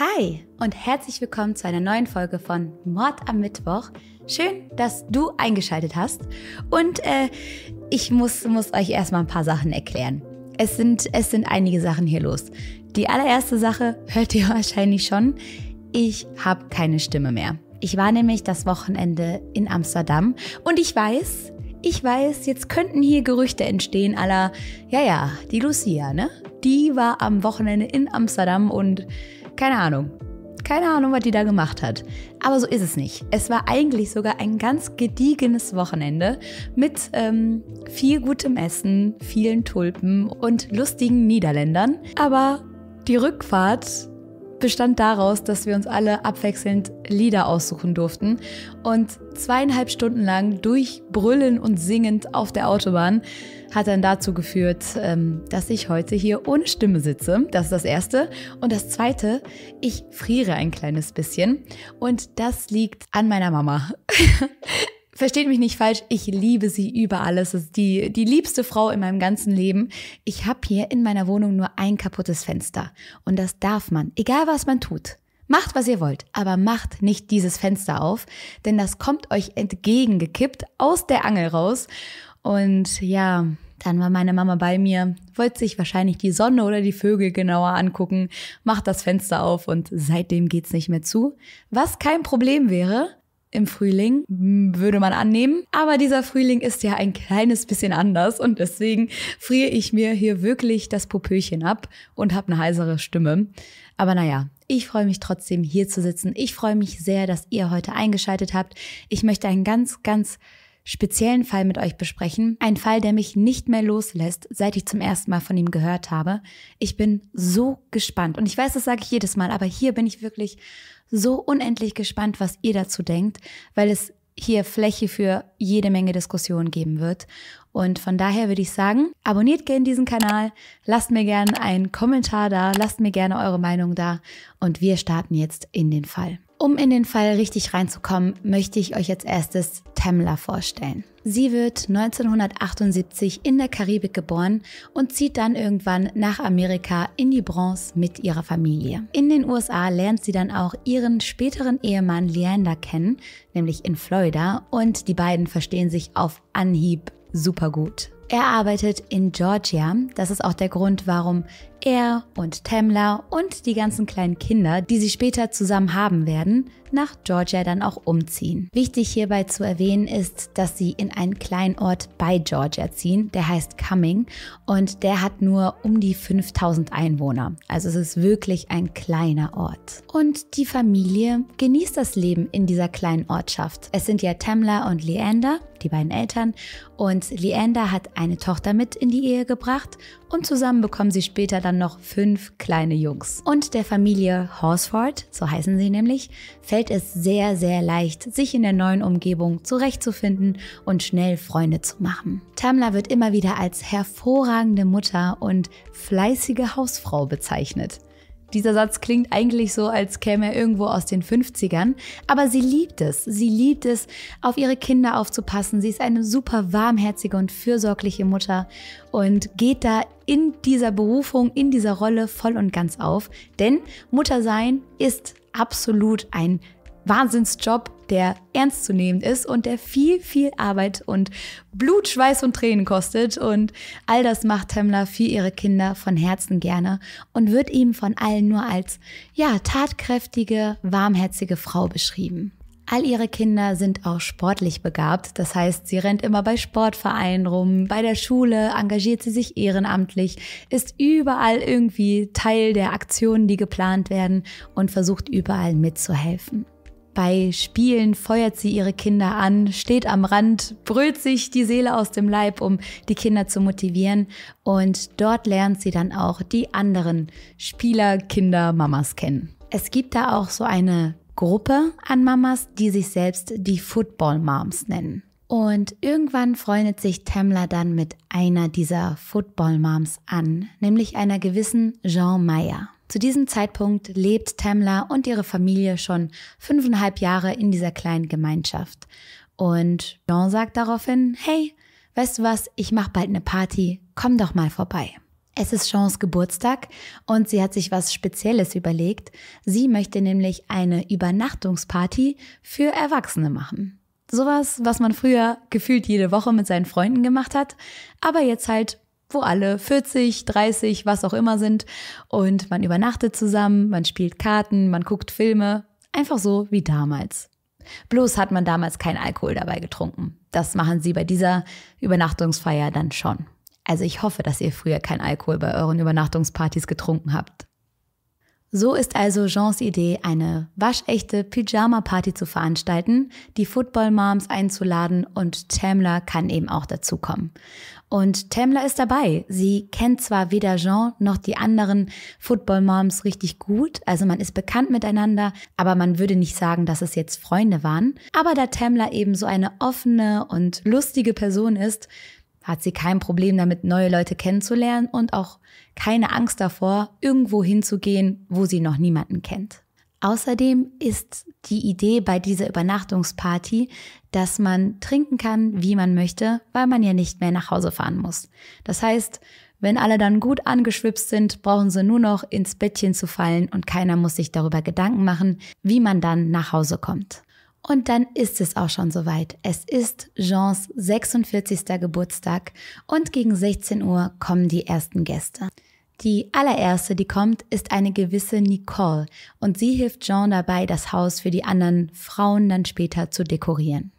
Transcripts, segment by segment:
Hi und herzlich willkommen zu einer neuen Folge von Mord am Mittwoch. Schön, dass du eingeschaltet hast. Und äh, ich muss, muss euch erstmal ein paar Sachen erklären. Es sind, es sind einige Sachen hier los. Die allererste Sache hört ihr wahrscheinlich schon. Ich habe keine Stimme mehr. Ich war nämlich das Wochenende in Amsterdam und ich weiß, ich weiß, jetzt könnten hier Gerüchte entstehen aller, ja, ja, die Lucia, ne? Die war am Wochenende in Amsterdam und keine Ahnung. Keine Ahnung, was die da gemacht hat. Aber so ist es nicht. Es war eigentlich sogar ein ganz gediegenes Wochenende mit ähm, viel gutem Essen, vielen Tulpen und lustigen Niederländern. Aber die Rückfahrt bestand daraus, dass wir uns alle abwechselnd Lieder aussuchen durften und zweieinhalb Stunden lang durch Brüllen und Singend auf der Autobahn hat dann dazu geführt, ähm, dass ich heute hier ohne Stimme sitze. Das ist das Erste. Und das Zweite, ich friere ein kleines bisschen und das liegt an meiner Mama. Versteht mich nicht falsch, ich liebe sie über alles. Es ist die, die liebste Frau in meinem ganzen Leben. Ich habe hier in meiner Wohnung nur ein kaputtes Fenster. Und das darf man, egal was man tut. Macht, was ihr wollt, aber macht nicht dieses Fenster auf, denn das kommt euch entgegengekippt aus der Angel raus. Und ja, dann war meine Mama bei mir, wollte sich wahrscheinlich die Sonne oder die Vögel genauer angucken, macht das Fenster auf und seitdem geht's nicht mehr zu. Was kein Problem wäre, im Frühling, würde man annehmen. Aber dieser Frühling ist ja ein kleines bisschen anders und deswegen friere ich mir hier wirklich das Popöchen ab und habe eine heisere Stimme. Aber naja, ich freue mich trotzdem hier zu sitzen. Ich freue mich sehr, dass ihr heute eingeschaltet habt. Ich möchte einen ganz, ganz speziellen Fall mit euch besprechen. Ein Fall, der mich nicht mehr loslässt, seit ich zum ersten Mal von ihm gehört habe. Ich bin so gespannt. Und ich weiß, das sage ich jedes Mal, aber hier bin ich wirklich so unendlich gespannt, was ihr dazu denkt, weil es hier Fläche für jede Menge Diskussionen geben wird. Und von daher würde ich sagen, abonniert gerne diesen Kanal, lasst mir gerne einen Kommentar da, lasst mir gerne eure Meinung da und wir starten jetzt in den Fall. Um in den Fall richtig reinzukommen, möchte ich euch als erstes Tamla vorstellen. Sie wird 1978 in der Karibik geboren und zieht dann irgendwann nach Amerika in die Bronze mit ihrer Familie. In den USA lernt sie dann auch ihren späteren Ehemann Leander kennen, nämlich in Florida, und die beiden verstehen sich auf Anhieb super gut. Er arbeitet in Georgia. Das ist auch der Grund, warum er und Tamla und die ganzen kleinen Kinder, die sie später zusammen haben werden, nach Georgia dann auch umziehen. Wichtig hierbei zu erwähnen ist, dass sie in einen kleinen Ort bei Georgia ziehen, der heißt Cumming und der hat nur um die 5000 Einwohner. Also es ist wirklich ein kleiner Ort. Und die Familie genießt das Leben in dieser kleinen Ortschaft. Es sind ja Tamla und Leander, die beiden Eltern, und Leander hat eine Tochter mit in die Ehe gebracht und zusammen bekommen sie später dann noch fünf kleine Jungs. Und der Familie Horsford, so heißen sie nämlich, fällt es sehr, sehr leicht, sich in der neuen Umgebung zurechtzufinden und schnell Freunde zu machen. Tamla wird immer wieder als hervorragende Mutter und fleißige Hausfrau bezeichnet. Dieser Satz klingt eigentlich so, als käme er irgendwo aus den 50ern, aber sie liebt es. Sie liebt es, auf ihre Kinder aufzupassen. Sie ist eine super warmherzige und fürsorgliche Mutter und geht da in dieser Berufung, in dieser Rolle voll und ganz auf. Denn Mutter sein ist absolut ein Wahnsinnsjob, der ernst zu nehmen ist und der viel, viel Arbeit und Blut, Schweiß und Tränen kostet. Und all das macht Temmler für ihre Kinder von Herzen gerne und wird ihm von allen nur als, ja, tatkräftige, warmherzige Frau beschrieben. All ihre Kinder sind auch sportlich begabt. Das heißt, sie rennt immer bei Sportvereinen rum, bei der Schule engagiert sie sich ehrenamtlich, ist überall irgendwie Teil der Aktionen, die geplant werden und versucht überall mitzuhelfen. Bei Spielen feuert sie ihre Kinder an, steht am Rand, brüllt sich die Seele aus dem Leib, um die Kinder zu motivieren. Und dort lernt sie dann auch die anderen Spieler, Kinder, Mamas kennen. Es gibt da auch so eine Gruppe an Mamas, die sich selbst die Football Moms nennen. Und irgendwann freundet sich Tamla dann mit einer dieser Football Moms an, nämlich einer gewissen Jean Meyer. Zu diesem Zeitpunkt lebt Tamla und ihre Familie schon fünfeinhalb Jahre in dieser kleinen Gemeinschaft. Und Jean sagt daraufhin, hey, weißt du was, ich mache bald eine Party, komm doch mal vorbei. Es ist Jeans Geburtstag und sie hat sich was Spezielles überlegt. Sie möchte nämlich eine Übernachtungsparty für Erwachsene machen. Sowas, was man früher gefühlt jede Woche mit seinen Freunden gemacht hat, aber jetzt halt wo alle 40, 30, was auch immer sind. Und man übernachtet zusammen, man spielt Karten, man guckt Filme. Einfach so wie damals. Bloß hat man damals keinen Alkohol dabei getrunken. Das machen sie bei dieser Übernachtungsfeier dann schon. Also ich hoffe, dass ihr früher keinen Alkohol bei euren Übernachtungspartys getrunken habt. So ist also Jeans Idee, eine waschechte Pyjama-Party zu veranstalten, die Football-Moms einzuladen und Tamla kann eben auch dazukommen. Und Tamla ist dabei. Sie kennt zwar weder Jean noch die anderen Football-Moms richtig gut, also man ist bekannt miteinander, aber man würde nicht sagen, dass es jetzt Freunde waren. Aber da Tamla eben so eine offene und lustige Person ist, hat sie kein Problem damit, neue Leute kennenzulernen und auch keine Angst davor, irgendwo hinzugehen, wo sie noch niemanden kennt. Außerdem ist die Idee bei dieser Übernachtungsparty, dass man trinken kann, wie man möchte, weil man ja nicht mehr nach Hause fahren muss. Das heißt, wenn alle dann gut angeschwipst sind, brauchen sie nur noch ins Bettchen zu fallen und keiner muss sich darüber Gedanken machen, wie man dann nach Hause kommt. Und dann ist es auch schon soweit. Es ist Jeans 46. Geburtstag und gegen 16 Uhr kommen die ersten Gäste. Die allererste, die kommt, ist eine gewisse Nicole und sie hilft Jean dabei, das Haus für die anderen Frauen dann später zu dekorieren.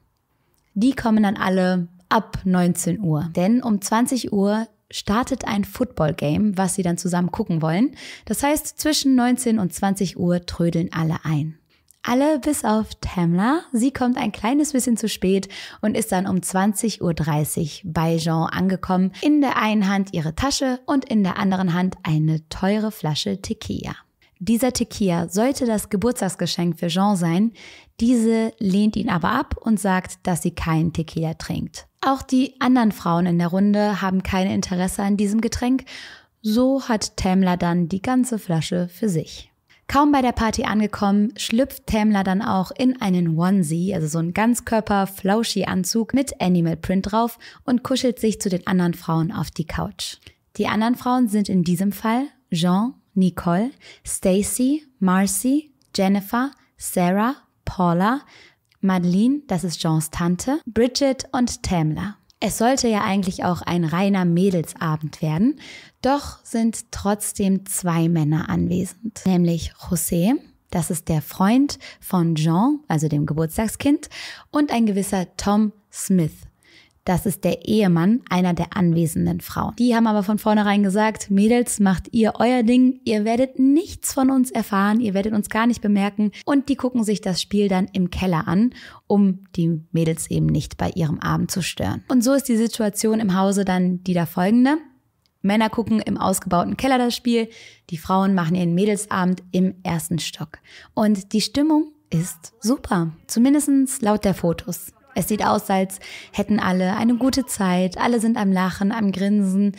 Die kommen dann alle ab 19 Uhr, denn um 20 Uhr startet ein Football Game, was sie dann zusammen gucken wollen. Das heißt, zwischen 19 und 20 Uhr trödeln alle ein. Alle bis auf Tamla. Sie kommt ein kleines bisschen zu spät und ist dann um 20.30 Uhr bei Jean angekommen. In der einen Hand ihre Tasche und in der anderen Hand eine teure Flasche Tequila. Dieser Tequila sollte das Geburtstagsgeschenk für Jean sein. Diese lehnt ihn aber ab und sagt, dass sie keinen Tequila trinkt. Auch die anderen Frauen in der Runde haben kein Interesse an diesem Getränk. So hat Tamla dann die ganze Flasche für sich. Kaum bei der Party angekommen, schlüpft Tamla dann auch in einen Onesie, also so einen Ganzkörper-Flauschi-Anzug mit Animal Print drauf und kuschelt sich zu den anderen Frauen auf die Couch. Die anderen Frauen sind in diesem Fall Jean, Nicole, Stacy, Marcy, Jennifer, Sarah, Paula, Madeline, das ist Jeans Tante, Bridget und Tamla. Es sollte ja eigentlich auch ein reiner Mädelsabend werden, doch sind trotzdem zwei Männer anwesend, nämlich José, das ist der Freund von Jean, also dem Geburtstagskind, und ein gewisser Tom Smith das ist der Ehemann einer der anwesenden Frauen. Die haben aber von vornherein gesagt, Mädels, macht ihr euer Ding, ihr werdet nichts von uns erfahren, ihr werdet uns gar nicht bemerken und die gucken sich das Spiel dann im Keller an, um die Mädels eben nicht bei ihrem Abend zu stören. Und so ist die Situation im Hause dann die da folgende. Männer gucken im ausgebauten Keller das Spiel, die Frauen machen ihren Mädelsabend im ersten Stock. Und die Stimmung ist super, zumindest laut der Fotos. Es sieht aus, als hätten alle eine gute Zeit, alle sind am Lachen, am Grinsen,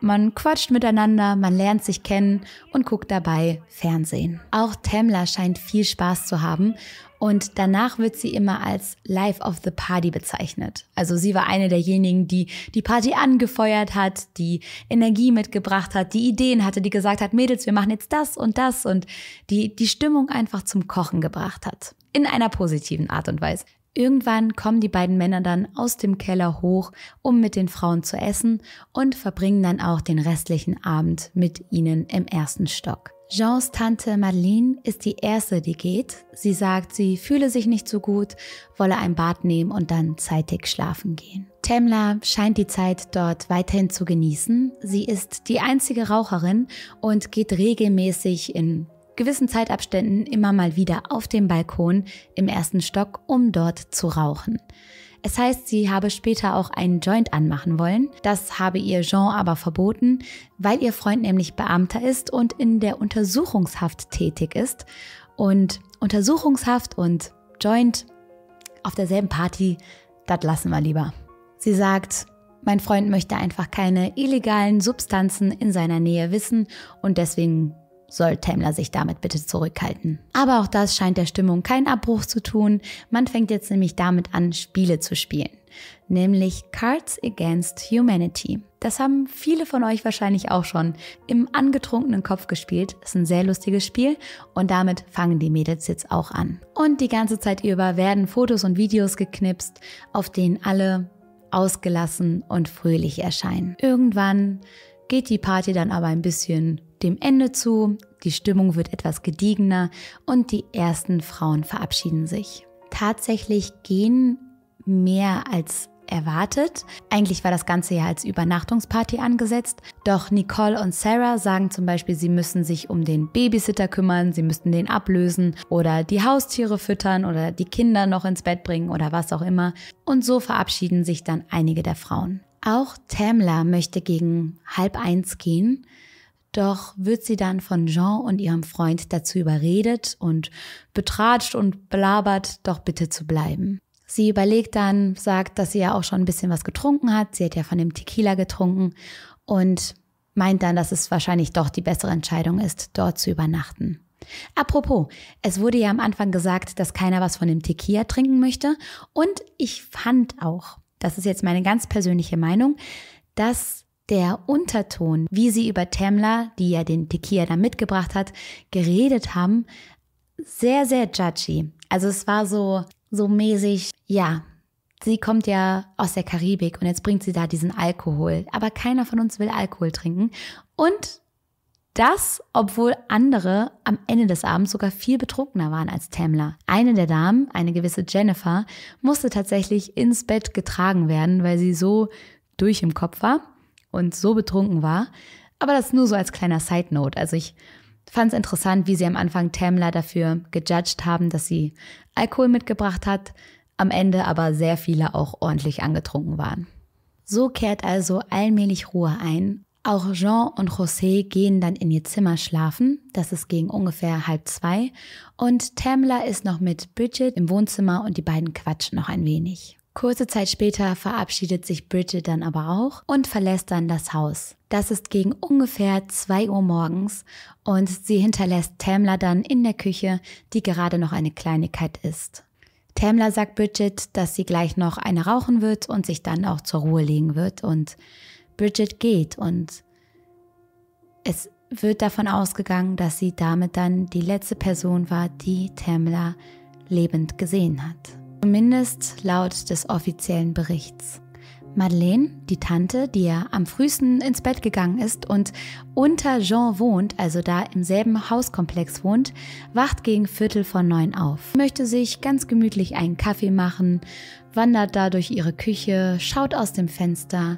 man quatscht miteinander, man lernt sich kennen und guckt dabei Fernsehen. Auch Tamla scheint viel Spaß zu haben und danach wird sie immer als Life of the Party bezeichnet. Also sie war eine derjenigen, die die Party angefeuert hat, die Energie mitgebracht hat, die Ideen hatte, die gesagt hat, Mädels, wir machen jetzt das und das und die die Stimmung einfach zum Kochen gebracht hat. In einer positiven Art und Weise. Irgendwann kommen die beiden Männer dann aus dem Keller hoch, um mit den Frauen zu essen und verbringen dann auch den restlichen Abend mit ihnen im ersten Stock. Jeans Tante Madeleine ist die erste, die geht. Sie sagt, sie fühle sich nicht so gut, wolle ein Bad nehmen und dann zeitig schlafen gehen. Tamla scheint die Zeit dort weiterhin zu genießen. Sie ist die einzige Raucherin und geht regelmäßig in gewissen Zeitabständen immer mal wieder auf dem Balkon im ersten Stock, um dort zu rauchen. Es heißt, sie habe später auch einen Joint anmachen wollen. Das habe ihr Jean aber verboten, weil ihr Freund nämlich Beamter ist und in der Untersuchungshaft tätig ist. Und Untersuchungshaft und Joint auf derselben Party, das lassen wir lieber. Sie sagt, mein Freund möchte einfach keine illegalen Substanzen in seiner Nähe wissen und deswegen soll Tamler sich damit bitte zurückhalten. Aber auch das scheint der Stimmung keinen Abbruch zu tun. Man fängt jetzt nämlich damit an, Spiele zu spielen. Nämlich Cards Against Humanity. Das haben viele von euch wahrscheinlich auch schon im angetrunkenen Kopf gespielt. Ist ein sehr lustiges Spiel und damit fangen die Mädels jetzt auch an. Und die ganze Zeit über werden Fotos und Videos geknipst, auf denen alle ausgelassen und fröhlich erscheinen. Irgendwann geht die Party dann aber ein bisschen dem Ende zu, die Stimmung wird etwas gediegener und die ersten Frauen verabschieden sich. Tatsächlich gehen mehr als erwartet. Eigentlich war das Ganze ja als Übernachtungsparty angesetzt. Doch Nicole und Sarah sagen zum Beispiel, sie müssen sich um den Babysitter kümmern, sie müssten den ablösen oder die Haustiere füttern oder die Kinder noch ins Bett bringen oder was auch immer. Und so verabschieden sich dann einige der Frauen. Auch Tamla möchte gegen halb eins gehen. Doch wird sie dann von Jean und ihrem Freund dazu überredet und betratscht und belabert, doch bitte zu bleiben. Sie überlegt dann, sagt, dass sie ja auch schon ein bisschen was getrunken hat. Sie hat ja von dem Tequila getrunken und meint dann, dass es wahrscheinlich doch die bessere Entscheidung ist, dort zu übernachten. Apropos, es wurde ja am Anfang gesagt, dass keiner was von dem Tequila trinken möchte. Und ich fand auch, das ist jetzt meine ganz persönliche Meinung, dass der Unterton, wie sie über Tamla, die ja den Tequila da mitgebracht hat, geredet haben, sehr, sehr judgy. Also es war so, so mäßig, ja, sie kommt ja aus der Karibik und jetzt bringt sie da diesen Alkohol. Aber keiner von uns will Alkohol trinken. Und das, obwohl andere am Ende des Abends sogar viel betrunkener waren als Tamla. Eine der Damen, eine gewisse Jennifer, musste tatsächlich ins Bett getragen werden, weil sie so durch im Kopf war und so betrunken war. Aber das nur so als kleiner Side Note. Also ich fand es interessant, wie sie am Anfang Tamla dafür gejudged haben, dass sie Alkohol mitgebracht hat, am Ende aber sehr viele auch ordentlich angetrunken waren. So kehrt also allmählich Ruhe ein. Auch Jean und José gehen dann in ihr Zimmer schlafen. Das ist gegen ungefähr halb zwei. Und Tamla ist noch mit Bridget im Wohnzimmer und die beiden quatschen noch ein wenig. Kurze Zeit später verabschiedet sich Bridget dann aber auch und verlässt dann das Haus. Das ist gegen ungefähr 2 Uhr morgens und sie hinterlässt Tamla dann in der Küche, die gerade noch eine Kleinigkeit ist. Tamla sagt Bridget, dass sie gleich noch eine rauchen wird und sich dann auch zur Ruhe legen wird und Bridget geht und es wird davon ausgegangen, dass sie damit dann die letzte Person war, die Tamla lebend gesehen hat. Zumindest laut des offiziellen Berichts. Madeleine, die Tante, die ja am frühesten ins Bett gegangen ist und unter Jean wohnt, also da im selben Hauskomplex wohnt, wacht gegen Viertel vor neun auf, möchte sich ganz gemütlich einen Kaffee machen, wandert da durch ihre Küche, schaut aus dem Fenster,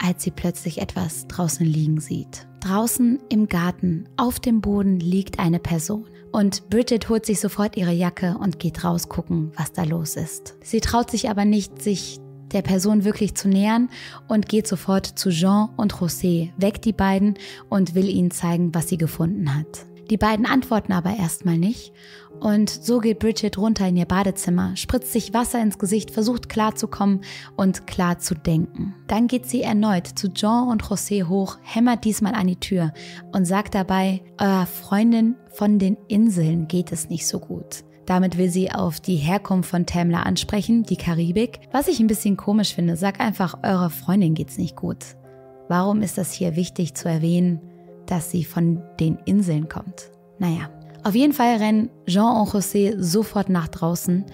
als sie plötzlich etwas draußen liegen sieht. Draußen im Garten, auf dem Boden liegt eine Person. Und Bridget holt sich sofort ihre Jacke und geht rausgucken, was da los ist. Sie traut sich aber nicht, sich der Person wirklich zu nähern und geht sofort zu Jean und José, weckt die beiden und will ihnen zeigen, was sie gefunden hat. Die beiden antworten aber erstmal nicht. Und so geht Bridget runter in ihr Badezimmer, spritzt sich Wasser ins Gesicht, versucht klarzukommen und klar zu denken. Dann geht sie erneut zu Jean und José hoch, hämmert diesmal an die Tür und sagt dabei, eurer Freundin von den Inseln geht es nicht so gut. Damit will sie auf die Herkunft von Tamla ansprechen, die Karibik. Was ich ein bisschen komisch finde, sag einfach, eurer Freundin geht es nicht gut. Warum ist das hier wichtig zu erwähnen? dass sie von den Inseln kommt. Naja, auf jeden Fall rennen Jean und José sofort nach draußen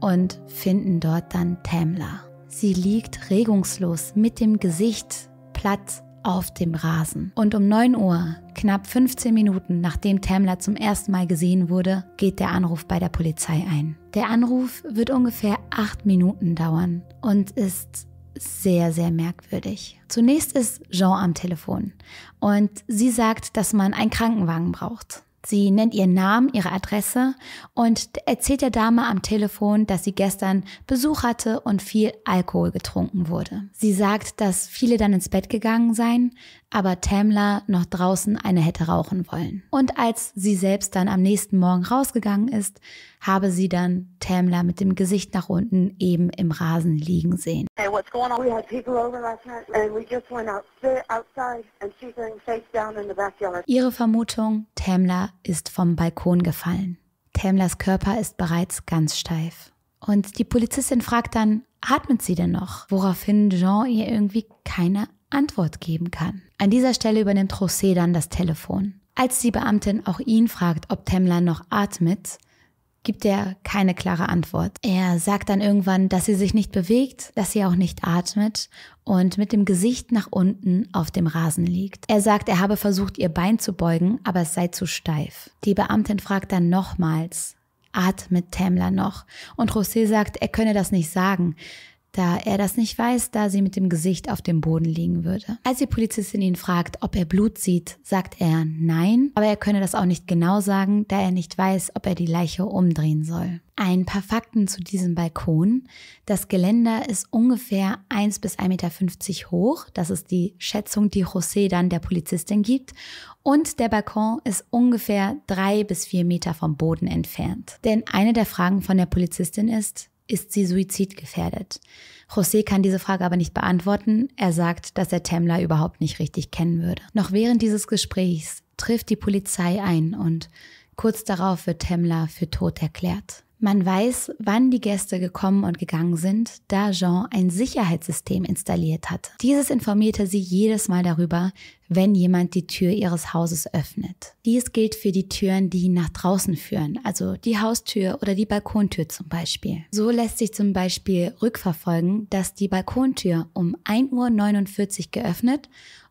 und finden dort dann Tamla. Sie liegt regungslos mit dem Gesicht platt auf dem Rasen. Und um 9 Uhr, knapp 15 Minuten nachdem Tamla zum ersten Mal gesehen wurde, geht der Anruf bei der Polizei ein. Der Anruf wird ungefähr 8 Minuten dauern und ist sehr, sehr merkwürdig. Zunächst ist Jean am Telefon und sie sagt, dass man einen Krankenwagen braucht. Sie nennt ihren Namen, ihre Adresse und erzählt der Dame am Telefon, dass sie gestern Besuch hatte und viel Alkohol getrunken wurde. Sie sagt, dass viele dann ins Bett gegangen seien aber Tamla noch draußen eine hätte rauchen wollen. Und als sie selbst dann am nächsten Morgen rausgegangen ist, habe sie dann Tamla mit dem Gesicht nach unten eben im Rasen liegen sehen. Hey, what's going on? We had people over last night and we just went out, outside and she's laying face down in the backyard. Ihre Vermutung, Tamla ist vom Balkon gefallen. Tamlas Körper ist bereits ganz steif. Und die Polizistin fragt dann, atmet sie denn noch? Woraufhin Jean ihr irgendwie keine Antwort geben kann. An dieser Stelle übernimmt José dann das Telefon. Als die Beamtin auch ihn fragt, ob Temlan noch atmet, gibt er keine klare Antwort. Er sagt dann irgendwann, dass sie sich nicht bewegt, dass sie auch nicht atmet und mit dem Gesicht nach unten auf dem Rasen liegt. Er sagt, er habe versucht, ihr Bein zu beugen, aber es sei zu steif. Die Beamtin fragt dann nochmals, atmet Tamla noch? Und José sagt, er könne das nicht sagen da er das nicht weiß, da sie mit dem Gesicht auf dem Boden liegen würde. Als die Polizistin ihn fragt, ob er Blut sieht, sagt er nein, aber er könne das auch nicht genau sagen, da er nicht weiß, ob er die Leiche umdrehen soll. Ein paar Fakten zu diesem Balkon. Das Geländer ist ungefähr 1 bis 1,50 Meter hoch. Das ist die Schätzung, die José dann der Polizistin gibt. Und der Balkon ist ungefähr 3 bis 4 Meter vom Boden entfernt. Denn eine der Fragen von der Polizistin ist, ist sie suizidgefährdet? José kann diese Frage aber nicht beantworten. Er sagt, dass er Temmler überhaupt nicht richtig kennen würde. Noch während dieses Gesprächs trifft die Polizei ein und kurz darauf wird Temmler für tot erklärt. Man weiß, wann die Gäste gekommen und gegangen sind, da Jean ein Sicherheitssystem installiert hat. Dieses informierte sie jedes Mal darüber, wenn jemand die Tür ihres Hauses öffnet. Dies gilt für die Türen, die nach draußen führen, also die Haustür oder die Balkontür zum Beispiel. So lässt sich zum Beispiel rückverfolgen, dass die Balkontür um 1.49 Uhr geöffnet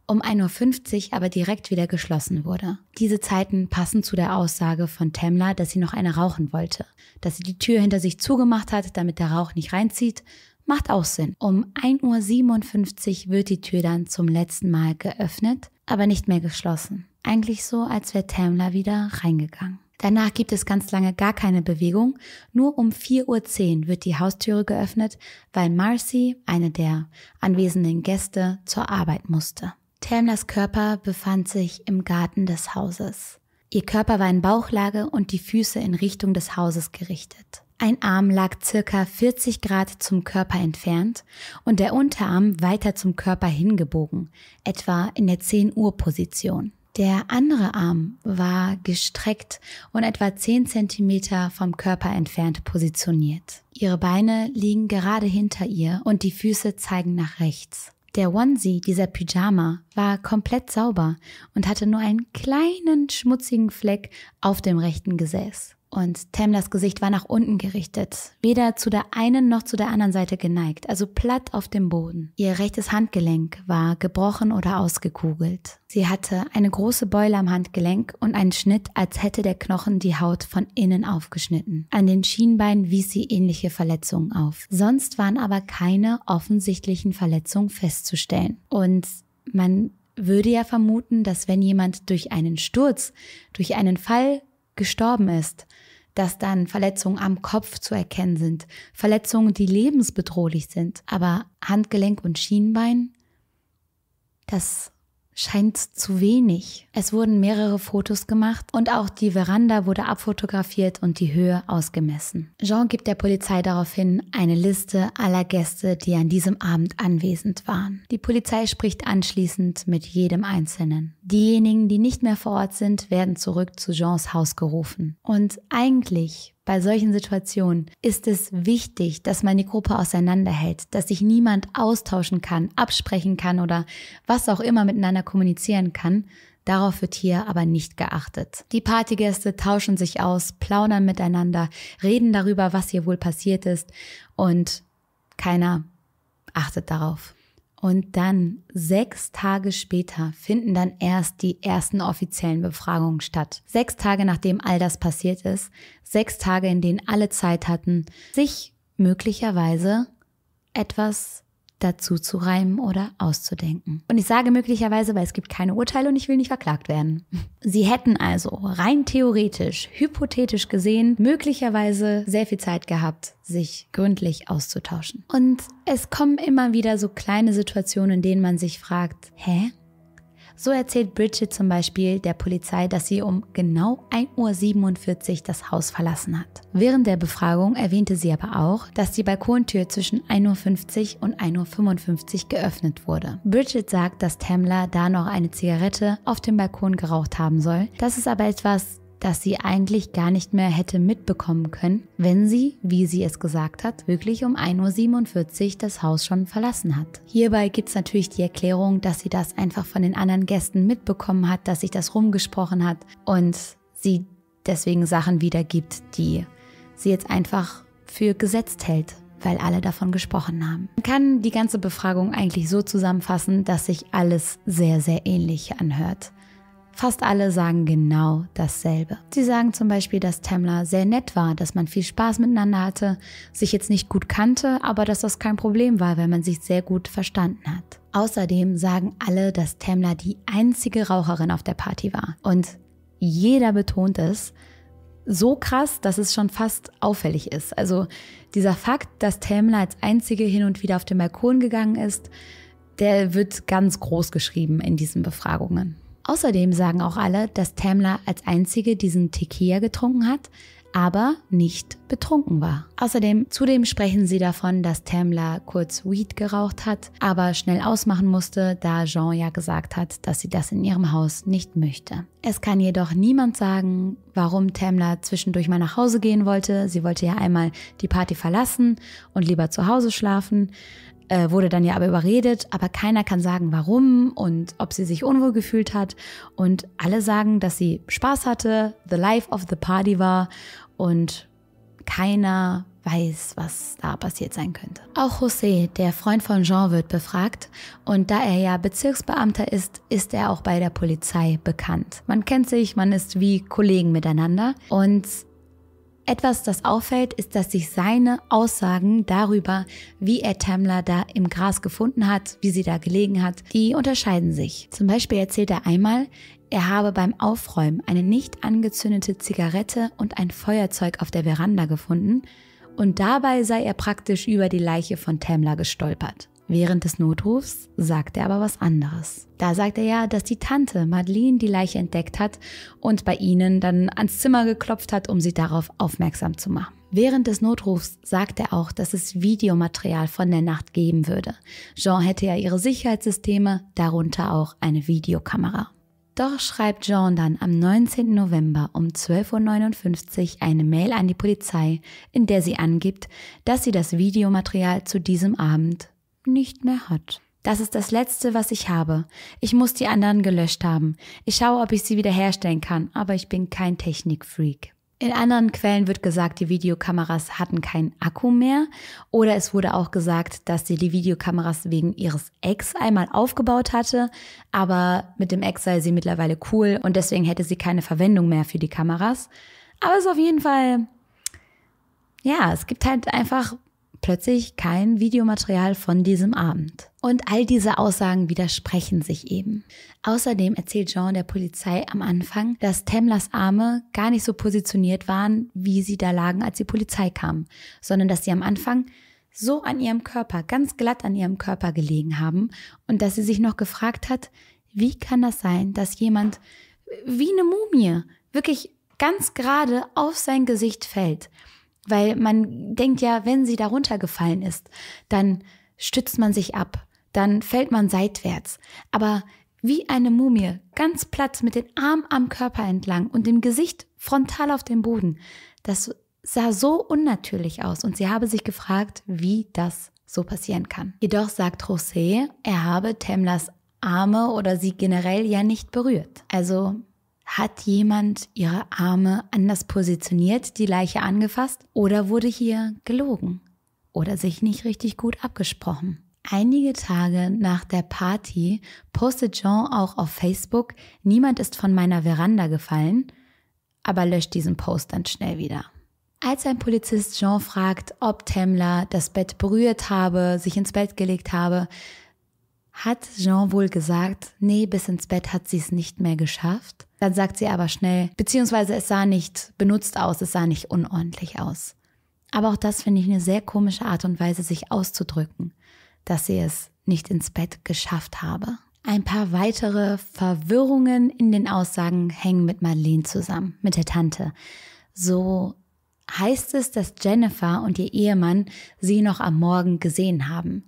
um 1.50 Uhr aber direkt wieder geschlossen wurde. Diese Zeiten passen zu der Aussage von Tamla, dass sie noch eine rauchen wollte. Dass sie die Tür hinter sich zugemacht hat, damit der Rauch nicht reinzieht, macht auch Sinn. Um 1.57 Uhr wird die Tür dann zum letzten Mal geöffnet, aber nicht mehr geschlossen. Eigentlich so, als wäre Tamla wieder reingegangen. Danach gibt es ganz lange gar keine Bewegung. Nur um 4.10 Uhr wird die Haustüre geöffnet, weil Marcy, eine der anwesenden Gäste, zur Arbeit musste. Telmlers Körper befand sich im Garten des Hauses. Ihr Körper war in Bauchlage und die Füße in Richtung des Hauses gerichtet. Ein Arm lag circa 40 Grad zum Körper entfernt und der Unterarm weiter zum Körper hingebogen, etwa in der 10 Uhr Position. Der andere Arm war gestreckt und etwa 10 Zentimeter vom Körper entfernt positioniert. Ihre Beine liegen gerade hinter ihr und die Füße zeigen nach rechts. Der Onesie, dieser Pyjama, war komplett sauber und hatte nur einen kleinen schmutzigen Fleck auf dem rechten Gesäß und Temlas Gesicht war nach unten gerichtet, weder zu der einen noch zu der anderen Seite geneigt, also platt auf dem Boden. Ihr rechtes Handgelenk war gebrochen oder ausgekugelt. Sie hatte eine große Beule am Handgelenk und einen Schnitt, als hätte der Knochen die Haut von innen aufgeschnitten. An den Schienbeinen wies sie ähnliche Verletzungen auf. Sonst waren aber keine offensichtlichen Verletzungen festzustellen. Und man würde ja vermuten, dass wenn jemand durch einen Sturz, durch einen Fall gestorben ist, dass dann Verletzungen am Kopf zu erkennen sind, Verletzungen, die lebensbedrohlich sind, aber Handgelenk und Schienbein, das scheint zu wenig. Es wurden mehrere Fotos gemacht und auch die Veranda wurde abfotografiert und die Höhe ausgemessen. Jean gibt der Polizei daraufhin eine Liste aller Gäste, die an diesem Abend anwesend waren. Die Polizei spricht anschließend mit jedem Einzelnen. Diejenigen, die nicht mehr vor Ort sind, werden zurück zu Jeans Haus gerufen. Und eigentlich bei solchen Situationen ist es wichtig, dass man die Gruppe auseinanderhält, dass sich niemand austauschen kann, absprechen kann oder was auch immer miteinander kommunizieren kann. Darauf wird hier aber nicht geachtet. Die Partygäste tauschen sich aus, plaudern miteinander, reden darüber, was hier wohl passiert ist und keiner achtet darauf. Und dann sechs Tage später finden dann erst die ersten offiziellen Befragungen statt. Sechs Tage nachdem all das passiert ist, sechs Tage, in denen alle Zeit hatten, sich möglicherweise etwas dazu zu reimen oder auszudenken. Und ich sage möglicherweise, weil es gibt keine Urteile und ich will nicht verklagt werden. Sie hätten also rein theoretisch, hypothetisch gesehen, möglicherweise sehr viel Zeit gehabt, sich gründlich auszutauschen. Und es kommen immer wieder so kleine Situationen, in denen man sich fragt, hä? So erzählt Bridget zum Beispiel der Polizei, dass sie um genau 1.47 Uhr das Haus verlassen hat. Während der Befragung erwähnte sie aber auch, dass die Balkontür zwischen 1.50 Uhr und 1.55 Uhr geöffnet wurde. Bridget sagt, dass Tamla da noch eine Zigarette auf dem Balkon geraucht haben soll, Das ist aber etwas dass sie eigentlich gar nicht mehr hätte mitbekommen können, wenn sie, wie sie es gesagt hat, wirklich um 1.47 Uhr das Haus schon verlassen hat. Hierbei gibt es natürlich die Erklärung, dass sie das einfach von den anderen Gästen mitbekommen hat, dass sich das rumgesprochen hat und sie deswegen Sachen wiedergibt, die sie jetzt einfach für gesetzt hält weil alle davon gesprochen haben. Man kann die ganze Befragung eigentlich so zusammenfassen, dass sich alles sehr, sehr ähnlich anhört. Fast alle sagen genau dasselbe. Sie sagen zum Beispiel, dass Tamla sehr nett war, dass man viel Spaß miteinander hatte, sich jetzt nicht gut kannte, aber dass das kein Problem war, weil man sich sehr gut verstanden hat. Außerdem sagen alle, dass Tamla die einzige Raucherin auf der Party war. Und jeder betont es, so krass, dass es schon fast auffällig ist. Also dieser Fakt, dass Tamla als einzige hin und wieder auf den Balkon gegangen ist, der wird ganz groß geschrieben in diesen Befragungen. Außerdem sagen auch alle, dass Tamla als einzige diesen Tequila getrunken hat, aber nicht betrunken war. Außerdem, zudem sprechen sie davon, dass Tamla kurz Weed geraucht hat, aber schnell ausmachen musste, da Jean ja gesagt hat, dass sie das in ihrem Haus nicht möchte. Es kann jedoch niemand sagen, warum Tamla zwischendurch mal nach Hause gehen wollte. Sie wollte ja einmal die Party verlassen und lieber zu Hause schlafen äh, wurde dann ja aber überredet, aber keiner kann sagen, warum und ob sie sich unwohl gefühlt hat. Und alle sagen, dass sie Spaß hatte, the life of the party war und keiner weiß, was da passiert sein könnte. Auch José, der Freund von Jean, wird befragt und da er ja Bezirksbeamter ist, ist er auch bei der Polizei bekannt. Man kennt sich, man ist wie Kollegen miteinander und etwas, das auffällt, ist, dass sich seine Aussagen darüber, wie er Tamla da im Gras gefunden hat, wie sie da gelegen hat, die unterscheiden sich. Zum Beispiel erzählt er einmal, er habe beim Aufräumen eine nicht angezündete Zigarette und ein Feuerzeug auf der Veranda gefunden und dabei sei er praktisch über die Leiche von Tamla gestolpert. Während des Notrufs sagt er aber was anderes. Da sagt er ja, dass die Tante Madeleine die Leiche entdeckt hat und bei ihnen dann ans Zimmer geklopft hat, um sie darauf aufmerksam zu machen. Während des Notrufs sagt er auch, dass es Videomaterial von der Nacht geben würde. Jean hätte ja ihre Sicherheitssysteme, darunter auch eine Videokamera. Doch schreibt Jean dann am 19. November um 12.59 Uhr eine Mail an die Polizei, in der sie angibt, dass sie das Videomaterial zu diesem Abend nicht mehr hat. Das ist das Letzte, was ich habe. Ich muss die anderen gelöscht haben. Ich schaue, ob ich sie wiederherstellen kann, aber ich bin kein Technikfreak. In anderen Quellen wird gesagt, die Videokameras hatten keinen Akku mehr. Oder es wurde auch gesagt, dass sie die Videokameras wegen ihres Ex einmal aufgebaut hatte. Aber mit dem Ex sei sie mittlerweile cool und deswegen hätte sie keine Verwendung mehr für die Kameras. Aber es ist auf jeden Fall, ja, es gibt halt einfach plötzlich kein Videomaterial von diesem Abend. Und all diese Aussagen widersprechen sich eben. Außerdem erzählt Jean der Polizei am Anfang, dass Temlas Arme gar nicht so positioniert waren, wie sie da lagen, als die Polizei kam, sondern dass sie am Anfang so an ihrem Körper, ganz glatt an ihrem Körper gelegen haben und dass sie sich noch gefragt hat, wie kann das sein, dass jemand wie eine Mumie wirklich ganz gerade auf sein Gesicht fällt? Weil man denkt ja, wenn sie darunter gefallen ist, dann stützt man sich ab, dann fällt man seitwärts. Aber wie eine Mumie, ganz platt mit den Armen am Körper entlang und dem Gesicht frontal auf dem Boden, das sah so unnatürlich aus und sie habe sich gefragt, wie das so passieren kann. Jedoch sagt José, er habe Temlas Arme oder sie generell ja nicht berührt. Also hat jemand ihre Arme anders positioniert, die Leiche angefasst? Oder wurde hier gelogen? Oder sich nicht richtig gut abgesprochen? Einige Tage nach der Party postet Jean auch auf Facebook, niemand ist von meiner Veranda gefallen, aber löscht diesen Post dann schnell wieder. Als ein Polizist Jean fragt, ob Temmler das Bett berührt habe, sich ins Bett gelegt habe, hat Jean wohl gesagt, nee, bis ins Bett hat sie es nicht mehr geschafft? Dann sagt sie aber schnell, beziehungsweise es sah nicht benutzt aus, es sah nicht unordentlich aus. Aber auch das finde ich eine sehr komische Art und Weise, sich auszudrücken, dass sie es nicht ins Bett geschafft habe. Ein paar weitere Verwirrungen in den Aussagen hängen mit Marlene zusammen, mit der Tante. So heißt es, dass Jennifer und ihr Ehemann sie noch am Morgen gesehen haben.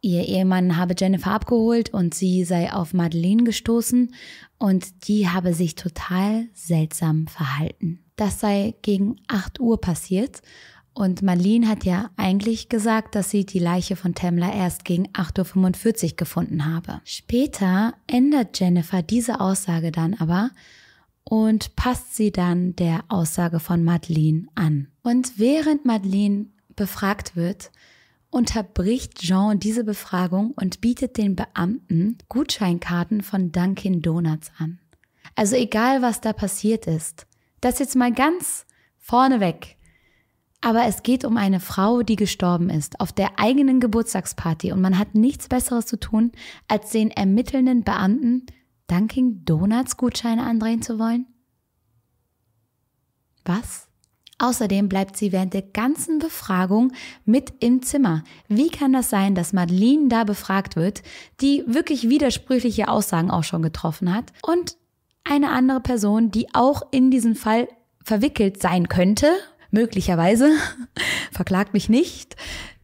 Ihr Ehemann habe Jennifer abgeholt und sie sei auf Madeleine gestoßen und die habe sich total seltsam verhalten. Das sei gegen 8 Uhr passiert und Madeleine hat ja eigentlich gesagt, dass sie die Leiche von Tamla erst gegen 8.45 Uhr gefunden habe. Später ändert Jennifer diese Aussage dann aber und passt sie dann der Aussage von Madeleine an. Und während Madeleine befragt wird, unterbricht Jean diese Befragung und bietet den Beamten Gutscheinkarten von Dunkin Donuts an. Also egal, was da passiert ist. Das jetzt mal ganz vorneweg. Aber es geht um eine Frau, die gestorben ist, auf der eigenen Geburtstagsparty und man hat nichts Besseres zu tun, als den ermittelnden Beamten Dunkin Donuts Gutscheine andrehen zu wollen? Was? Außerdem bleibt sie während der ganzen Befragung mit im Zimmer. Wie kann das sein, dass Madeline da befragt wird, die wirklich widersprüchliche Aussagen auch schon getroffen hat? Und eine andere Person, die auch in diesen Fall verwickelt sein könnte, möglicherweise, verklagt mich nicht,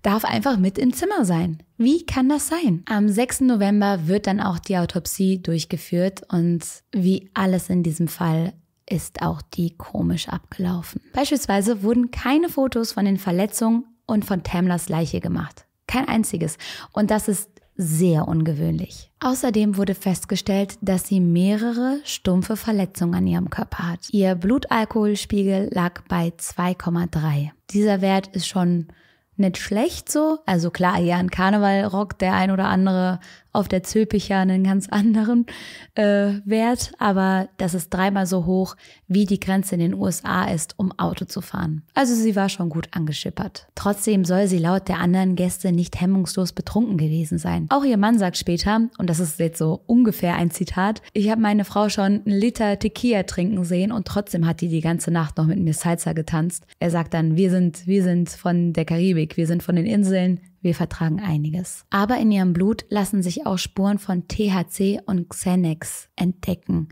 darf einfach mit im Zimmer sein. Wie kann das sein? Am 6. November wird dann auch die Autopsie durchgeführt und wie alles in diesem Fall ist auch die komisch abgelaufen. Beispielsweise wurden keine Fotos von den Verletzungen und von Tamlers Leiche gemacht. Kein einziges. Und das ist sehr ungewöhnlich. Außerdem wurde festgestellt, dass sie mehrere stumpfe Verletzungen an ihrem Körper hat. Ihr Blutalkoholspiegel lag bei 2,3. Dieser Wert ist schon nicht schlecht so. Also klar, hier an Karneval rockt der ein oder andere auf der Zülpicher einen ganz anderen äh, Wert, aber das ist dreimal so hoch, wie die Grenze in den USA ist, um Auto zu fahren. Also sie war schon gut angeschippert. Trotzdem soll sie laut der anderen Gäste nicht hemmungslos betrunken gewesen sein. Auch ihr Mann sagt später, und das ist jetzt so ungefähr ein Zitat, ich habe meine Frau schon einen Liter Tequila trinken sehen und trotzdem hat die die ganze Nacht noch mit mir Salsa getanzt. Er sagt dann, wir sind, wir sind von der Karibik, wir sind von den Inseln, wir vertragen einiges. Aber in ihrem Blut lassen sich auch Spuren von THC und Xanax entdecken.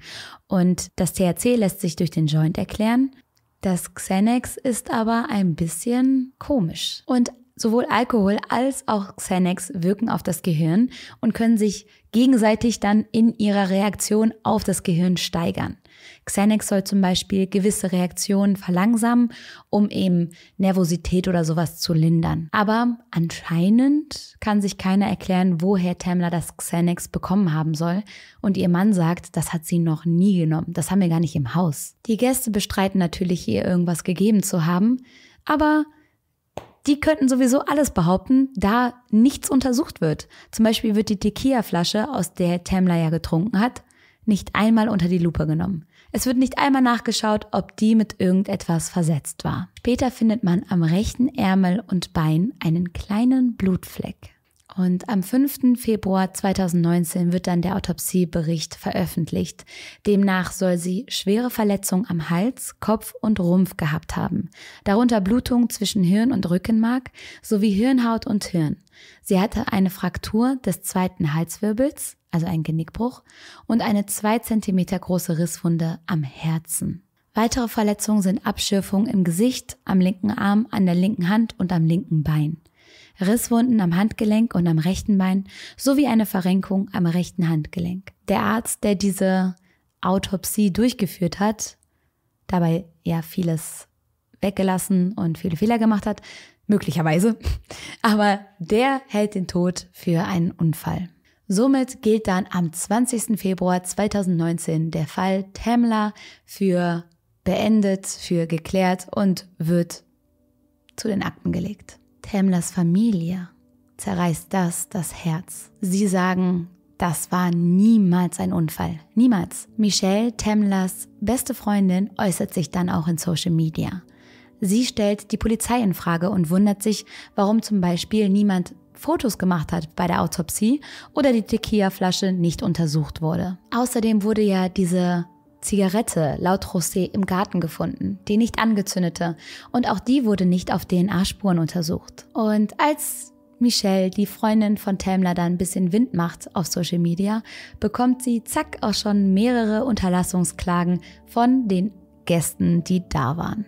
Und das THC lässt sich durch den Joint erklären. Das Xanax ist aber ein bisschen komisch. Und sowohl Alkohol als auch Xanax wirken auf das Gehirn und können sich gegenseitig dann in ihrer Reaktion auf das Gehirn steigern. Xanax soll zum Beispiel gewisse Reaktionen verlangsamen, um eben Nervosität oder sowas zu lindern. Aber anscheinend kann sich keiner erklären, woher Tamla das Xanax bekommen haben soll. Und ihr Mann sagt, das hat sie noch nie genommen. Das haben wir gar nicht im Haus. Die Gäste bestreiten natürlich, ihr irgendwas gegeben zu haben. Aber die könnten sowieso alles behaupten, da nichts untersucht wird. Zum Beispiel wird die Tequila-Flasche, aus der Tamla ja getrunken hat, nicht einmal unter die Lupe genommen. Es wird nicht einmal nachgeschaut, ob die mit irgendetwas versetzt war. Später findet man am rechten Ärmel und Bein einen kleinen Blutfleck. Und am 5. Februar 2019 wird dann der Autopsiebericht veröffentlicht. Demnach soll sie schwere Verletzungen am Hals, Kopf und Rumpf gehabt haben, darunter Blutung zwischen Hirn und Rückenmark sowie Hirnhaut und Hirn. Sie hatte eine Fraktur des zweiten Halswirbels, also einen Genickbruch, und eine zwei Zentimeter große Risswunde am Herzen. Weitere Verletzungen sind Abschürfungen im Gesicht, am linken Arm, an der linken Hand und am linken Bein. Risswunden am Handgelenk und am rechten Bein sowie eine Verrenkung am rechten Handgelenk. Der Arzt, der diese Autopsie durchgeführt hat, dabei ja vieles weggelassen und viele Fehler gemacht hat, möglicherweise, aber der hält den Tod für einen Unfall. Somit gilt dann am 20. Februar 2019 der Fall Tamla für beendet, für geklärt und wird zu den Akten gelegt. Temmlers Familie zerreißt das das Herz. Sie sagen, das war niemals ein Unfall. Niemals. Michelle Temmlers beste Freundin äußert sich dann auch in Social Media. Sie stellt die Polizei in Frage und wundert sich, warum zum Beispiel niemand Fotos gemacht hat bei der Autopsie oder die Tequila-Flasche nicht untersucht wurde. Außerdem wurde ja diese Zigarette laut José im Garten gefunden, die nicht angezündete und auch die wurde nicht auf DNA-Spuren untersucht. Und als Michelle, die Freundin von Tamler, dann ein bisschen Wind macht auf Social Media, bekommt sie zack auch schon mehrere Unterlassungsklagen von den Gästen, die da waren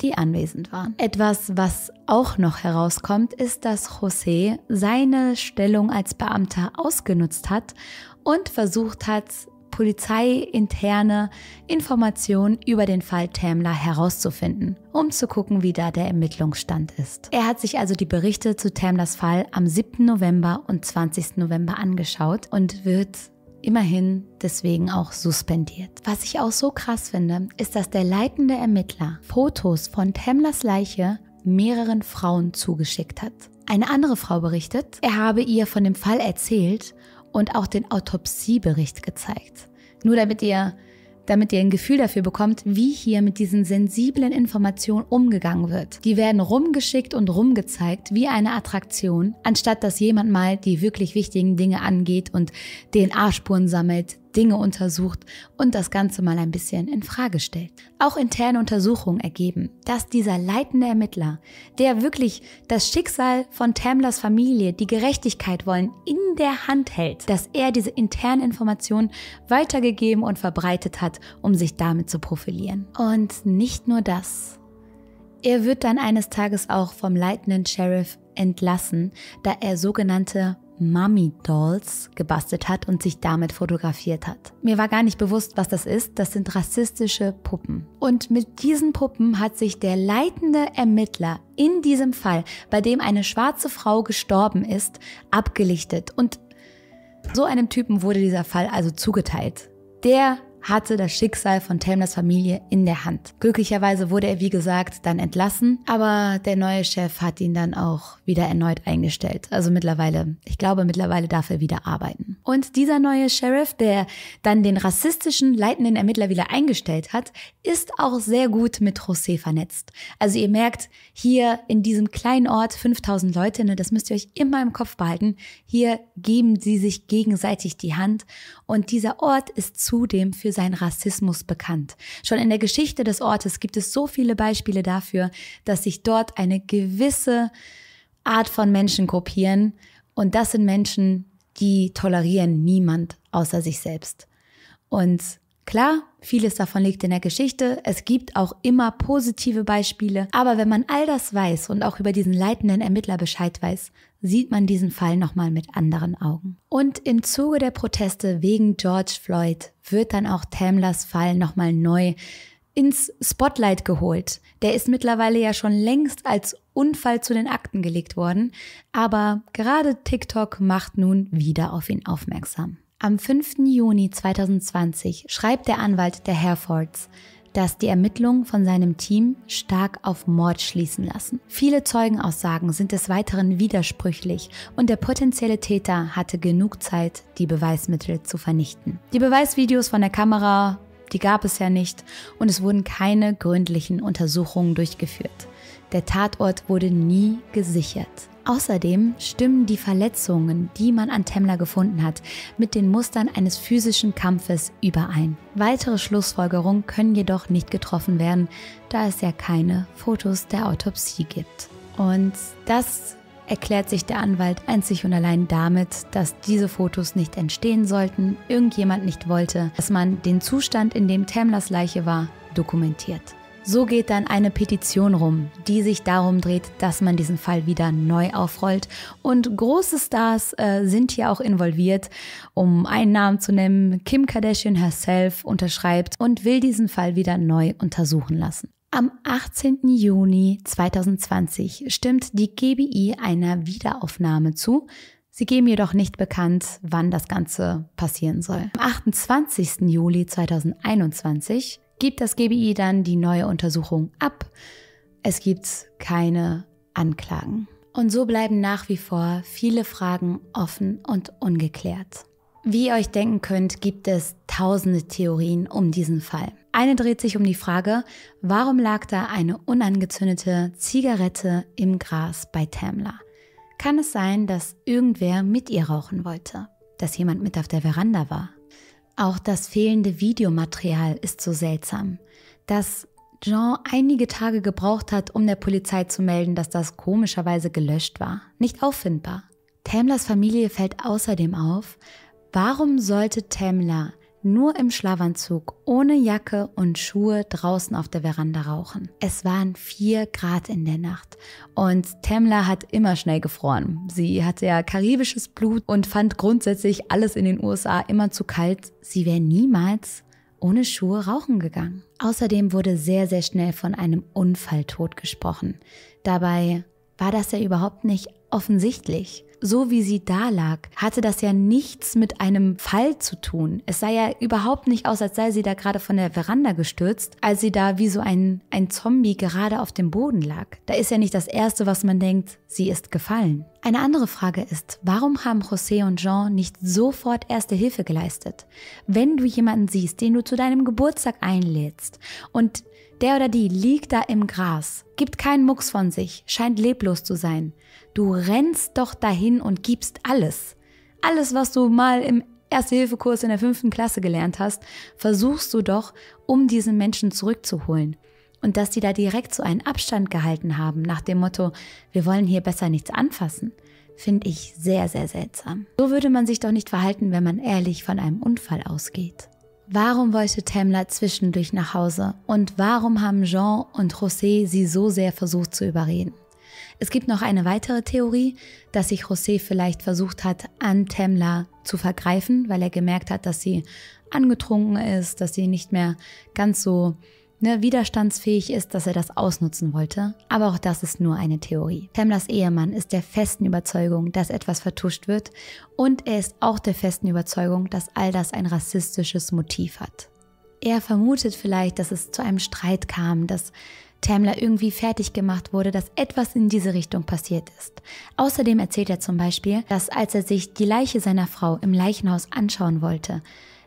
die anwesend waren. Etwas, was auch noch herauskommt, ist, dass José seine Stellung als Beamter ausgenutzt hat und versucht hat, polizeiinterne Informationen über den Fall Tämler herauszufinden, um zu gucken, wie da der Ermittlungsstand ist. Er hat sich also die Berichte zu Tämlers Fall am 7. November und 20. November angeschaut und wird immerhin deswegen auch suspendiert. Was ich auch so krass finde, ist, dass der leitende Ermittler Fotos von Temlers Leiche mehreren Frauen zugeschickt hat. Eine andere Frau berichtet, er habe ihr von dem Fall erzählt und auch den Autopsiebericht gezeigt. Nur damit ihr, damit ihr ein Gefühl dafür bekommt, wie hier mit diesen sensiblen Informationen umgegangen wird. Die werden rumgeschickt und rumgezeigt wie eine Attraktion, anstatt dass jemand mal die wirklich wichtigen Dinge angeht und DNA-Spuren sammelt, Dinge untersucht und das Ganze mal ein bisschen in Frage stellt. Auch interne Untersuchungen ergeben, dass dieser leitende Ermittler, der wirklich das Schicksal von Tamlers Familie, die Gerechtigkeit wollen, in der Hand hält, dass er diese internen Informationen weitergegeben und verbreitet hat, um sich damit zu profilieren. Und nicht nur das. Er wird dann eines Tages auch vom leitenden Sheriff entlassen, da er sogenannte Mummy Dolls gebastelt hat und sich damit fotografiert hat. Mir war gar nicht bewusst, was das ist. Das sind rassistische Puppen. Und mit diesen Puppen hat sich der leitende Ermittler in diesem Fall, bei dem eine schwarze Frau gestorben ist, abgelichtet. Und so einem Typen wurde dieser Fall also zugeteilt. Der hatte das Schicksal von Telmners Familie in der Hand. Glücklicherweise wurde er, wie gesagt, dann entlassen, aber der neue Chef hat ihn dann auch wieder erneut eingestellt. Also mittlerweile, ich glaube, mittlerweile darf er wieder arbeiten. Und dieser neue Sheriff, der dann den rassistischen leitenden Ermittler wieder eingestellt hat, ist auch sehr gut mit José vernetzt. Also ihr merkt, hier in diesem kleinen Ort 5000 Leute, ne, das müsst ihr euch immer im Kopf behalten, hier geben sie sich gegenseitig die Hand und dieser Ort ist zudem für sein Rassismus bekannt. Schon in der Geschichte des Ortes gibt es so viele Beispiele dafür, dass sich dort eine gewisse Art von Menschen gruppieren und das sind Menschen, die tolerieren niemand außer sich selbst. Und Klar, vieles davon liegt in der Geschichte. Es gibt auch immer positive Beispiele. Aber wenn man all das weiß und auch über diesen leitenden Ermittler Bescheid weiß, sieht man diesen Fall nochmal mit anderen Augen. Und im Zuge der Proteste wegen George Floyd wird dann auch Tamlers Fall nochmal neu ins Spotlight geholt. Der ist mittlerweile ja schon längst als Unfall zu den Akten gelegt worden, aber gerade TikTok macht nun wieder auf ihn aufmerksam. Am 5. Juni 2020 schreibt der Anwalt der Herefords, dass die Ermittlungen von seinem Team stark auf Mord schließen lassen. Viele Zeugenaussagen sind des Weiteren widersprüchlich und der potenzielle Täter hatte genug Zeit, die Beweismittel zu vernichten. Die Beweisvideos von der Kamera, die gab es ja nicht und es wurden keine gründlichen Untersuchungen durchgeführt. Der Tatort wurde nie gesichert. Außerdem stimmen die Verletzungen, die man an Temmler gefunden hat, mit den Mustern eines physischen Kampfes überein. Weitere Schlussfolgerungen können jedoch nicht getroffen werden, da es ja keine Fotos der Autopsie gibt. Und das erklärt sich der Anwalt einzig und allein damit, dass diese Fotos nicht entstehen sollten, irgendjemand nicht wollte, dass man den Zustand, in dem Temmlers Leiche war, dokumentiert. So geht dann eine Petition rum, die sich darum dreht, dass man diesen Fall wieder neu aufrollt. Und große Stars äh, sind hier auch involviert. Um einen Namen zu nennen, Kim Kardashian herself unterschreibt und will diesen Fall wieder neu untersuchen lassen. Am 18. Juni 2020 stimmt die GBI einer Wiederaufnahme zu. Sie geben jedoch nicht bekannt, wann das Ganze passieren soll. Am 28. Juli 2021 gibt das GBI dann die neue Untersuchung ab. Es gibt keine Anklagen. Und so bleiben nach wie vor viele Fragen offen und ungeklärt. Wie ihr euch denken könnt, gibt es tausende Theorien um diesen Fall. Eine dreht sich um die Frage, warum lag da eine unangezündete Zigarette im Gras bei Tamla? Kann es sein, dass irgendwer mit ihr rauchen wollte? Dass jemand mit auf der Veranda war? Auch das fehlende Videomaterial ist so seltsam. Dass Jean einige Tage gebraucht hat, um der Polizei zu melden, dass das komischerweise gelöscht war. Nicht auffindbar. Tamlers Familie fällt außerdem auf, warum sollte Tamler nur im Schlafanzug, ohne Jacke und Schuhe draußen auf der Veranda rauchen. Es waren 4 Grad in der Nacht und Tamla hat immer schnell gefroren. Sie hatte ja karibisches Blut und fand grundsätzlich alles in den USA immer zu kalt. Sie wäre niemals ohne Schuhe rauchen gegangen. Außerdem wurde sehr, sehr schnell von einem Unfalltod gesprochen. Dabei war das ja überhaupt nicht offensichtlich so wie sie da lag, hatte das ja nichts mit einem Fall zu tun. Es sah ja überhaupt nicht aus, als sei sie da gerade von der Veranda gestürzt, als sie da wie so ein, ein Zombie gerade auf dem Boden lag. Da ist ja nicht das Erste, was man denkt, sie ist gefallen. Eine andere Frage ist, warum haben José und Jean nicht sofort erste Hilfe geleistet? Wenn du jemanden siehst, den du zu deinem Geburtstag einlädst und der oder die liegt da im Gras, gibt keinen Mucks von sich, scheint leblos zu sein. Du rennst doch dahin und gibst alles. Alles, was du mal im Erste-Hilfe-Kurs in der fünften Klasse gelernt hast, versuchst du doch, um diesen Menschen zurückzuholen. Und dass die da direkt so einen Abstand gehalten haben, nach dem Motto, wir wollen hier besser nichts anfassen, finde ich sehr, sehr seltsam. So würde man sich doch nicht verhalten, wenn man ehrlich von einem Unfall ausgeht. Warum wollte Tamla zwischendurch nach Hause und warum haben Jean und José sie so sehr versucht zu überreden? Es gibt noch eine weitere Theorie, dass sich José vielleicht versucht hat, an Tamla zu vergreifen, weil er gemerkt hat, dass sie angetrunken ist, dass sie nicht mehr ganz so ne, widerstandsfähig ist, dass er das ausnutzen wollte. Aber auch das ist nur eine Theorie. Pamlas Ehemann ist der festen Überzeugung, dass etwas vertuscht wird und er ist auch der festen Überzeugung, dass all das ein rassistisches Motiv hat. Er vermutet vielleicht, dass es zu einem Streit kam, dass Tamla irgendwie fertig gemacht wurde, dass etwas in diese Richtung passiert ist. Außerdem erzählt er zum Beispiel, dass als er sich die Leiche seiner Frau im Leichenhaus anschauen wollte,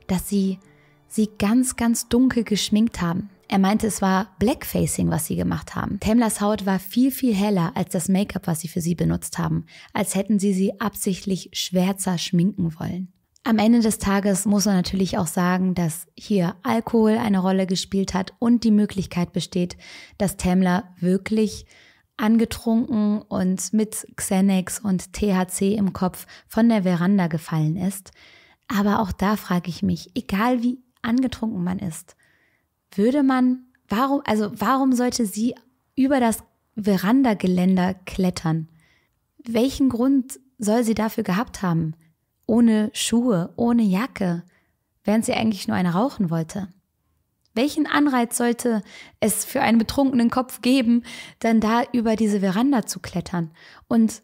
dass sie sie ganz, ganz dunkel geschminkt haben. Er meinte, es war Blackfacing, was sie gemacht haben. Tamlas Haut war viel, viel heller als das Make-up, was sie für sie benutzt haben, als hätten sie sie absichtlich schwärzer schminken wollen. Am Ende des Tages muss man natürlich auch sagen, dass hier Alkohol eine Rolle gespielt hat und die Möglichkeit besteht, dass Tamler wirklich angetrunken und mit Xanax und THC im Kopf von der Veranda gefallen ist. Aber auch da frage ich mich, egal wie angetrunken man ist, würde man, warum, also warum sollte sie über das Verandageländer klettern? Welchen Grund soll sie dafür gehabt haben? Ohne Schuhe, ohne Jacke, während sie eigentlich nur eine rauchen wollte. Welchen Anreiz sollte es für einen betrunkenen Kopf geben, dann da über diese Veranda zu klettern? Und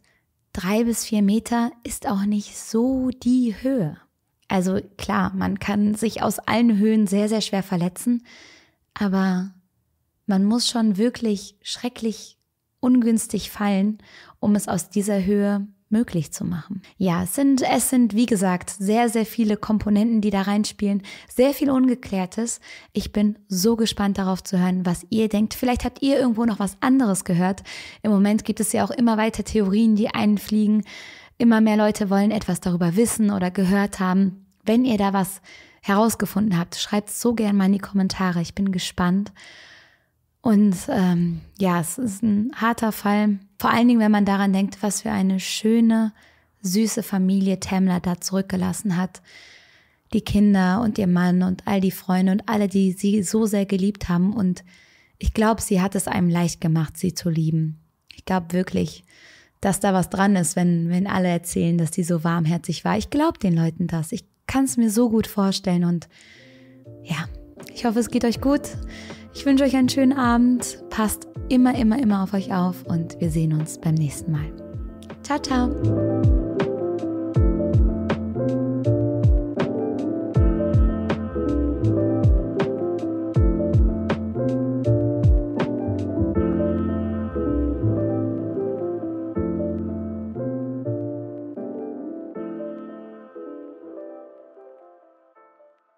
drei bis vier Meter ist auch nicht so die Höhe. Also klar, man kann sich aus allen Höhen sehr, sehr schwer verletzen, aber man muss schon wirklich schrecklich ungünstig fallen, um es aus dieser Höhe möglich zu machen. Ja, es sind, es sind, wie gesagt, sehr, sehr viele Komponenten, die da reinspielen, sehr viel Ungeklärtes. Ich bin so gespannt darauf zu hören, was ihr denkt. Vielleicht habt ihr irgendwo noch was anderes gehört. Im Moment gibt es ja auch immer weiter Theorien, die einfliegen. Immer mehr Leute wollen etwas darüber wissen oder gehört haben. Wenn ihr da was herausgefunden habt. Schreibt so gern mal in die Kommentare. Ich bin gespannt. Und ähm, ja, es ist ein harter Fall. Vor allen Dingen, wenn man daran denkt, was für eine schöne, süße Familie Tamla da zurückgelassen hat. Die Kinder und ihr Mann und all die Freunde und alle, die sie so sehr geliebt haben. Und ich glaube, sie hat es einem leicht gemacht, sie zu lieben. Ich glaube wirklich, dass da was dran ist, wenn, wenn alle erzählen, dass sie so warmherzig war. Ich glaube den Leuten das. Ich kann es mir so gut vorstellen. Und ja, ich hoffe, es geht euch gut. Ich wünsche euch einen schönen Abend. Passt immer, immer, immer auf euch auf und wir sehen uns beim nächsten Mal. Ciao, ciao.